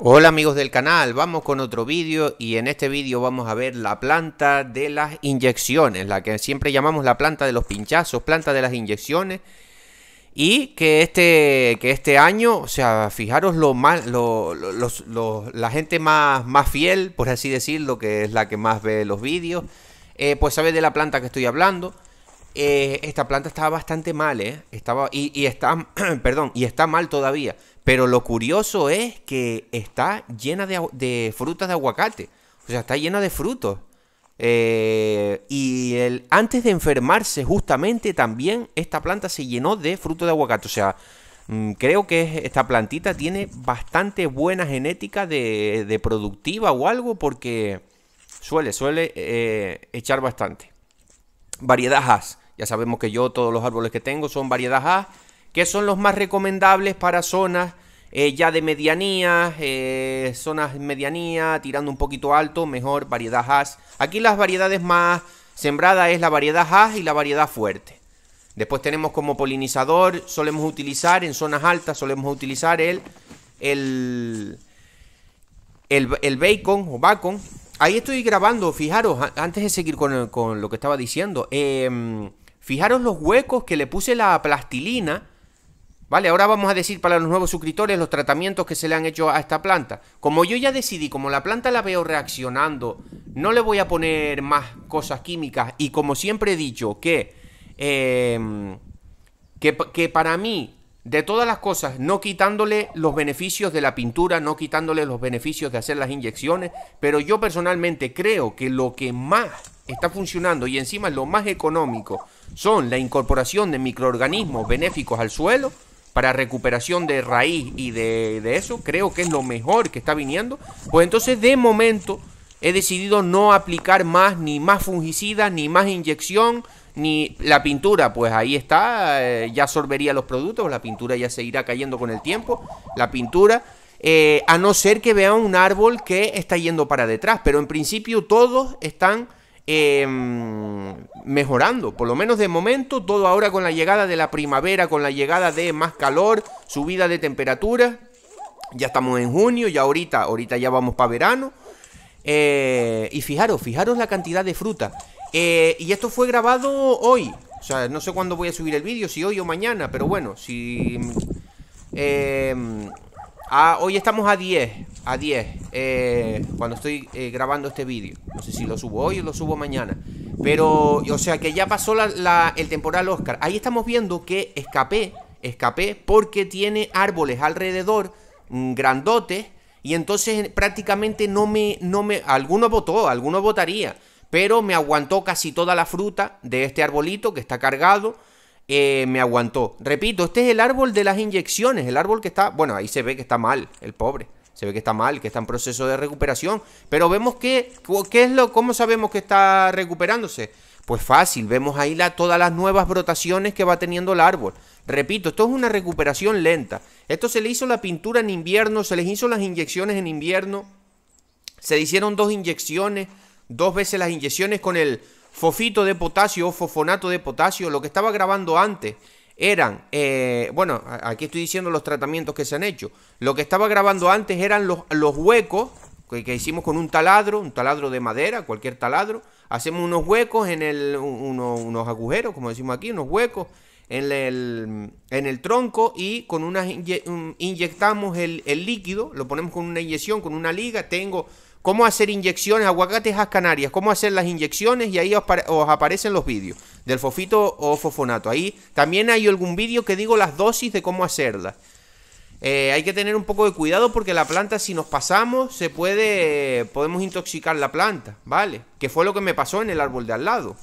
Hola amigos del canal, vamos con otro vídeo y en este vídeo vamos a ver la planta de las inyecciones, la que siempre llamamos la planta de los pinchazos, planta de las inyecciones y que este, que este año, o sea, fijaros lo más, los, la gente más, más fiel, por así decirlo, que es la que más ve los vídeos, eh, pues sabe de la planta que estoy hablando. Eh, esta planta estaba bastante mal, ¿eh? Estaba, y, está, perdón, y está mal todavía. Pero lo curioso es que está llena de, frutas de aguacate. O sea, está llena de frutos. Eh, y antes de enfermarse, justamente también esta planta se llenó de frutos de aguacate. O sea, mm, creo que esta plantita tiene bastante buena genética de, productiva o algo, porque suele, suele eh, echar bastante. Variedad Haas. Ya sabemos que yo todos los árboles que tengo son variedad A, que son los más recomendables para zonas eh, ya de medianía, eh, zonas medianía, tirando un poquito alto, mejor variedad A. Aquí las variedades más sembradas es la variedad A y la variedad fuerte. Después tenemos como polinizador, solemos utilizar en zonas altas, solemos utilizar el, el, el, bacon o bacon. Ahí estoy grabando, fijaros, antes de seguir con, con lo que estaba diciendo. Em, Fijaros los huecos que le puse la plastilina. Vale, ahora vamos a decir para los nuevos suscriptores los tratamientos que se le han hecho a esta planta. Como yo ya decidí, como la planta la veo reaccionando, no le voy a poner más cosas químicas. Y como siempre he dicho, que, em, que, que para mí de todas las cosas, no quitándole los beneficios de la pintura, no quitándole los beneficios de hacer las inyecciones, pero yo personalmente creo que lo que más está funcionando y encima es lo más económico son la incorporación de microorganismos benéficos al suelo para recuperación de raíz y de, eso, creo que es lo mejor que está viniendo. Pues entonces de momento he decidido no aplicar más ni más fungicidas, ni más inyección, ni la pintura, pues ahí está, eh, ya absorbería los productos, la pintura ya se irá cayendo con el tiempo, la pintura, eh, a no ser que vea un árbol que está yendo para detrás, pero en principio todos están em, mejorando, por lo menos de momento, todo ahora con la llegada de la primavera, con la llegada de más calor, subida de temperatura. Ya estamos en junio, ya ahorita, ahorita ya vamos para verano. Eh, y fijaros, fijaros la cantidad de fruta. Eh, y esto fue grabado hoy. O sea, no sé cuándo voy a subir el vídeo, si hoy o mañana, pero bueno, si... Em, ah, hoy estamos a 10, a 10, eh, cuando estoy grabando este vídeo. No sé si lo subo hoy o lo subo mañana. Pero, o sea, que ya pasó el temporal Oscar. Ahí estamos viendo que escapé, escapé porque tiene árboles alrededor mm, grandotes y entonces prácticamente no me, no me, alguno votó, alguno votaría, pero me aguantó casi toda la fruta de este arbolito que está cargado. Eh, me aguantó. Repito, este es el árbol de las inyecciones, el árbol que está, bueno, ahí se ve que está mal, el pobre se ve que está mal, que está en proceso de recuperación, pero vemos que, ¿qué es lo, cómo sabemos que está recuperándose? Pues fácil, vemos ahí la, todas las nuevas brotaciones que va teniendo el árbol. Repito, esto es una recuperación lenta. Esto se le hizo la pintura en invierno, se les hizo las inyecciones en invierno, se le hicieron dos inyecciones, dos veces las inyecciones con el fofito de potasio o fofonato de potasio, lo que estaba grabando antes eran, eh, bueno, aquí estoy diciendo los tratamientos que se han hecho. Lo que estaba grabando antes eran los, huecos que, hicimos con un taladro, un taladro de madera, cualquier taladro. Hacemos unos huecos en el, unos agujeros, como decimos aquí, unos huecos en el, en el tronco y con unas inyectamos el, el líquido, lo ponemos con una inyección, con una liga. Tengo cómo hacer inyecciones, aguacates a canarias, cómo hacer las inyecciones y ahí os, aparecen los vídeos del fofito o fofonato. Ahí también hay algún vídeo que digo las dosis de cómo hacerlas. Eh, hay que tener un poco de cuidado porque la planta si nos pasamos se puede, podemos intoxicar la planta, ¿vale? Que fue lo que me pasó en el árbol de al lado.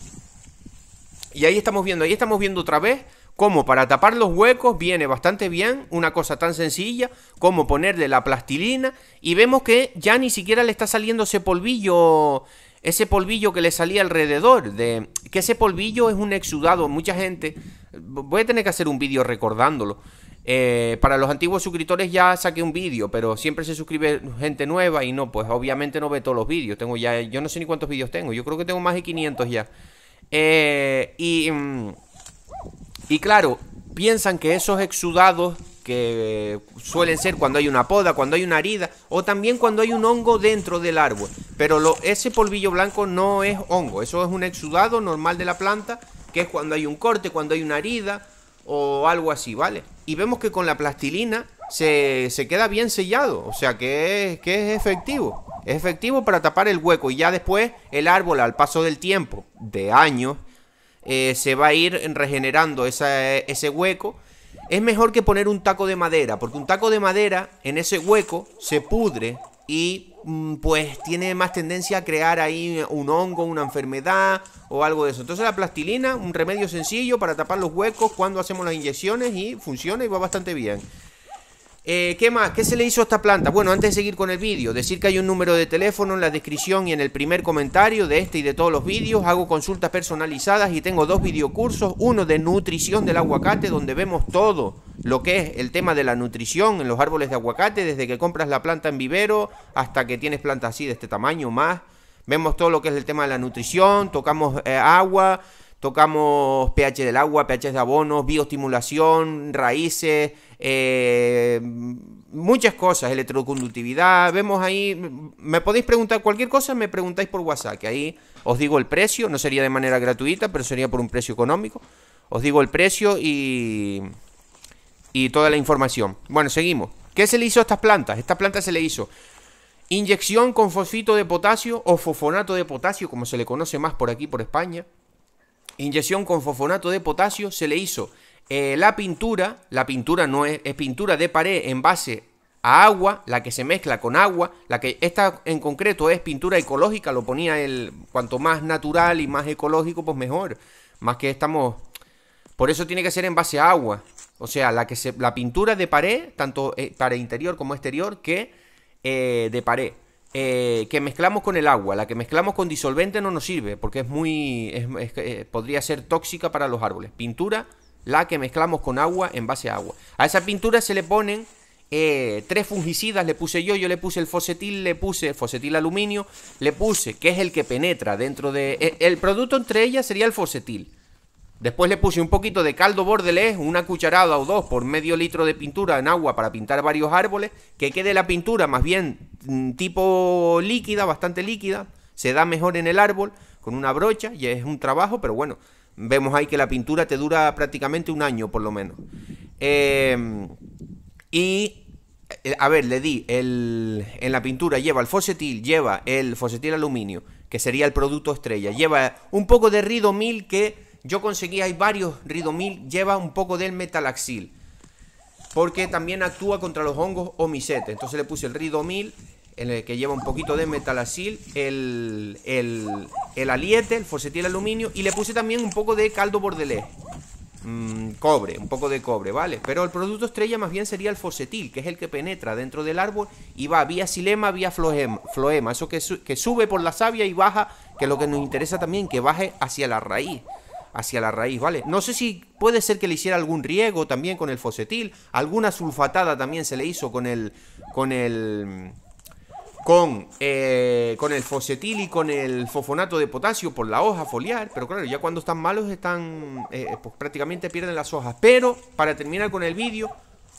Y ahí estamos viendo, ahí estamos viendo otra vez como para tapar los huecos viene bastante bien una cosa tan sencilla como ponerle la plastilina y vemos que ya ni siquiera le está saliendo ese polvillo ese polvillo que le salía alrededor de que ese polvillo es un exudado mucha gente voy a tener que hacer un vídeo recordándolo eh, para los antiguos suscriptores ya saqué un vídeo, pero siempre se suscribe gente nueva y no, pues obviamente no ve todos los vídeos. Tengo ya, yo no sé ni cuántos vídeos tengo, yo creo que tengo más de 500 ya. Eh, y mm, y claro, piensan que esos exudados que eh, suelen ser cuando hay una poda, cuando hay una herida o también cuando hay un hongo dentro del árbol. Pero ese polvillo blanco no es hongo, eso es un exudado normal de la planta, que es cuando hay un corte, cuando hay una herida o algo así, ¿vale? Y vemos que con la plastilina se, se queda bien sellado, o sea que es, que es efectivo. Es efectivo para tapar el hueco y ya después el árbol al paso del tiempo, de años, eh, se va a ir regenerando ese hueco. Es mejor que poner un taco de madera, porque un taco de madera en ese hueco se pudre y mm, pues tiene más tendencia a crear ahí un hongo, una enfermedad o algo de eso. Entonces la plastilina, un remedio sencillo para tapar los huecos cuando hacemos las inyecciones y funciona y va bastante bien. Eh, ¿Qué más? ¿Qué se le hizo a esta planta? Bueno, antes de seguir con el vídeo, decir que hay un número de teléfono en la descripción y en el primer comentario de este y de todos los vídeos. Hago consultas personalizadas y tengo dos videocursos, uno de nutrición del aguacate, donde vemos todo lo que es el tema de la nutrición en los árboles de aguacate, desde que compras la planta en vivero hasta que tienes plantas así de este tamaño o más. Vemos todo lo que es el tema de la nutrición, tocamos eh, agua, Tocamos pH del agua, pH de abonos, bioestimulación, raíces, eh, muchas cosas, electroconductividad. Vemos ahí, me podéis preguntar cualquier cosa, me preguntáis por WhatsApp, que ahí os digo el precio, no sería de manera gratuita, pero sería por un precio económico. Os digo el precio y, y toda la información. Bueno, seguimos. ¿Qué se le hizo a estas plantas? Estas plantas se le hizo inyección con fosfito de potasio o fosfonato de potasio, como se le conoce más por aquí, por España inyección con fosfonato de potasio, se le hizo eh, la pintura, la pintura no es, es pintura de pared en base a agua, la que se mezcla con agua, la que esta en concreto es pintura ecológica, lo ponía el cuanto más natural y más ecológico, pues mejor. Más que estamos por eso tiene que ser en base a agua, o sea, la que la pintura de pared, tanto eh, para interior como exterior que eh, de pared. Eh, que mezclamos con el agua, la que mezclamos con disolvente no nos sirve porque es muy eh, podría ser tóxica para los árboles. Pintura, la que mezclamos con agua en base a agua. A esa pintura se le ponen eh, tres fungicidas, le puse yo, yo le puse el fosetil, le puse fosetil aluminio, le puse que es el que penetra dentro de el producto entre ellas sería el fosetil. Después le puse un poquito de caldo bordelés, una cucharada o dos por medio litro de pintura en agua para pintar varios árboles, que quede la pintura más bien mm, tipo líquida, bastante líquida, se da mejor en el árbol con una brocha y es un trabajo, pero bueno, vemos ahí que la pintura te dura prácticamente un año por lo menos. Em, y eh, a ver, le di el, en la pintura lleva el fosetil, lleva el fosetil aluminio, que sería el producto estrella, lleva un poco de rido mil que yo conseguí, hay varios, Ridomil lleva un poco del Metalaxil. Porque también actúa contra los hongos o misetes. Entonces le puse el Ridomil, en el que lleva un poquito de Metalaxil, el, el, el aliete, el fosetil aluminio. Y le puse también un poco de caldo bordelé. Mm, cobre, un poco de cobre, ¿vale? Pero el producto estrella más bien sería el fosetil, que es el que penetra dentro del árbol y va vía silema, vía floema, floema eso que, que sube por la savia y baja, que es lo que nos interesa también, que baje hacia la raíz hacia la raíz, ¿vale? No sé si puede ser que le hiciera algún riego también con el fosetil, alguna sulfatada también se le hizo con el... con el... Con, eh, con el fosetil y con el fosfonato de potasio por la hoja foliar, pero claro, ya cuando están malos están, eh, eh, pues prácticamente pierden las hojas. Pero para terminar con el vídeo,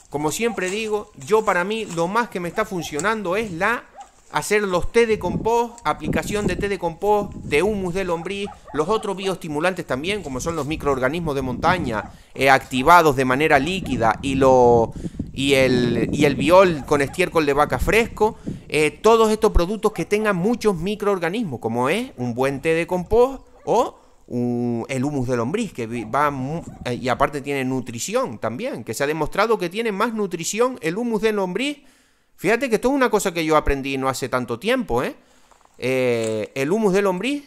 como siempre digo, yo para mí lo más que me está funcionando es la hacer los té de compost, aplicación de té de compost, de humus de lombriz, los otros bioestimulantes también, como son los microorganismos de montaña, eh, activados de manera líquida y, lo, y, el, y el biol con estiércol de vaca fresco, eh, todos estos productos que tengan muchos microorganismos, como es un buen té de compost o el humus de lombriz, que va eh, y aparte tiene nutrición también, que se ha demostrado que tiene más nutrición el humus de lombriz Fíjate que esto es una cosa que yo aprendí no hace tanto tiempo, ¿eh? eh el humus del lombriz,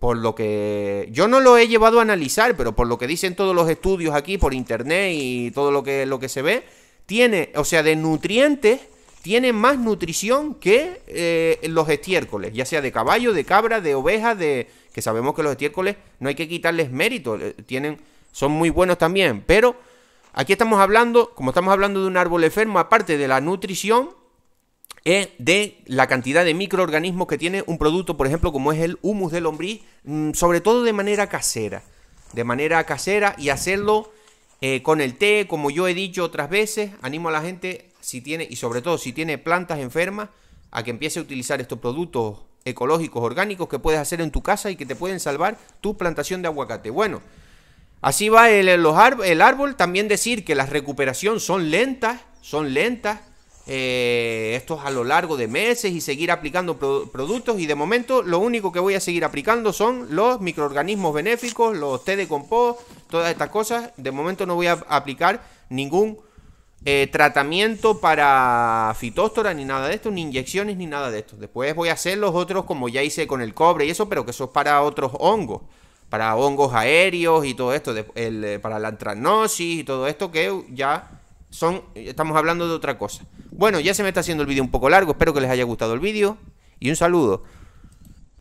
por lo que... Yo no lo he llevado a analizar, pero por lo que dicen todos los estudios aquí por internet y todo lo que, lo que se ve, tiene, o sea, de nutrientes, tiene más nutrición que eh, los estiércoles, ya sea de caballo, de cabra, de oveja, de... que sabemos que los estiércoles no hay que quitarles mérito, eh, tienen... son muy buenos también, pero Aquí estamos hablando, como estamos hablando de un árbol enfermo, aparte de la nutrición, es eh, de la cantidad de microorganismos que tiene un producto, por ejemplo, como es el humus de lombriz, mm, sobre todo de manera casera. De manera casera y hacerlo eh, con el té, como yo he dicho otras veces, animo a la gente, si tiene, y sobre todo si tiene plantas enfermas, a que empiece a utilizar estos productos ecológicos, orgánicos, que puedes hacer en tu casa y que te pueden salvar tu plantación de aguacate. Bueno, Así va el, el árbol también decir que las recuperaciones son lentas, son lentas, eh, esto es a lo largo de meses y seguir aplicando productos y de momento lo único que voy a seguir aplicando son los microorganismos benéficos, los té de compost, todas estas cosas. De momento no voy a aplicar ningún eh, tratamiento para fitóstora ni nada de esto, ni inyecciones ni nada de esto. Después voy a hacer los otros como ya hice con el cobre y eso, pero que eso es para otros hongos para hongos aéreos y todo esto, eh, para la antranosis y todo esto que ya son, estamos hablando de otra cosa. Bueno, ya se me está haciendo el vídeo un poco largo, espero que les haya gustado el vídeo y un saludo.